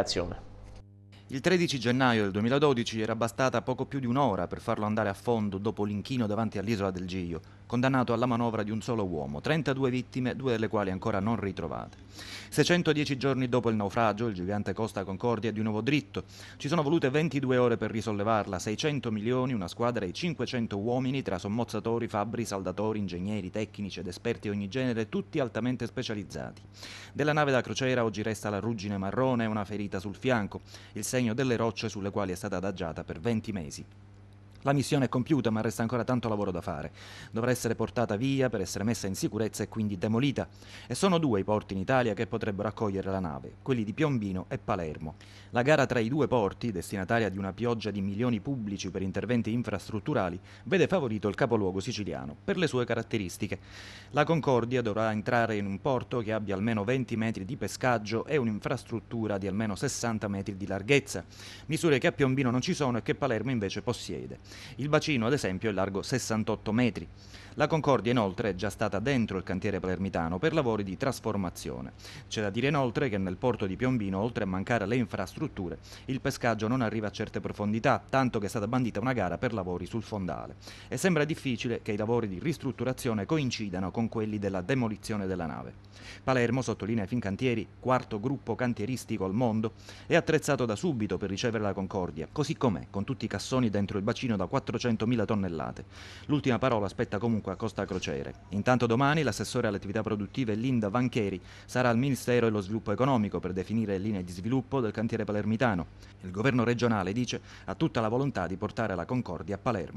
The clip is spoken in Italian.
azione. Il 13 gennaio del 2012 era bastata poco più di un'ora per farlo andare a fondo dopo l'inchino davanti all'isola del Giglio, condannato alla manovra di un solo uomo, 32 vittime, due delle quali ancora non ritrovate. 610 giorni dopo il naufragio, il gigante Costa Concordia è di nuovo dritto. Ci sono volute 22 ore per risollevarla, 600 milioni, una squadra e 500 uomini tra sommozzatori, fabbri, saldatori, ingegneri, tecnici ed esperti di ogni genere, tutti altamente specializzati. Della nave da crociera oggi resta la ruggine marrone e una ferita sul fianco, il segno delle rocce sulle quali è stata adagiata per 20 mesi. La missione è compiuta, ma resta ancora tanto lavoro da fare. Dovrà essere portata via per essere messa in sicurezza e quindi demolita. E sono due i porti in Italia che potrebbero accogliere la nave, quelli di Piombino e Palermo. La gara tra i due porti, destinataria di una pioggia di milioni pubblici per interventi infrastrutturali, vede favorito il capoluogo siciliano per le sue caratteristiche. La Concordia dovrà entrare in un porto che abbia almeno 20 metri di pescaggio e un'infrastruttura di almeno 60 metri di larghezza, misure che a Piombino non ci sono e che Palermo invece possiede. Il bacino, ad esempio, è largo 68 metri. La Concordia inoltre è già stata dentro il cantiere palermitano per lavori di trasformazione. C'è da dire inoltre che nel porto di Piombino, oltre a mancare le infrastrutture, il pescaggio non arriva a certe profondità, tanto che è stata bandita una gara per lavori sul fondale. E sembra difficile che i lavori di ristrutturazione coincidano con quelli della demolizione della nave. Palermo, sottolinea Fincantieri, quarto gruppo cantieristico al mondo, è attrezzato da subito per ricevere la Concordia, così com'è, con tutti i cassoni dentro il bacino da da 400.000 tonnellate. L'ultima parola spetta comunque a Costa Crociere. Intanto domani l'assessore alle attività produttive Linda Vancheri sarà al Ministero dello Sviluppo Economico per definire le linee di sviluppo del cantiere palermitano. Il governo regionale, dice, ha tutta la volontà di portare la Concordia a Palermo.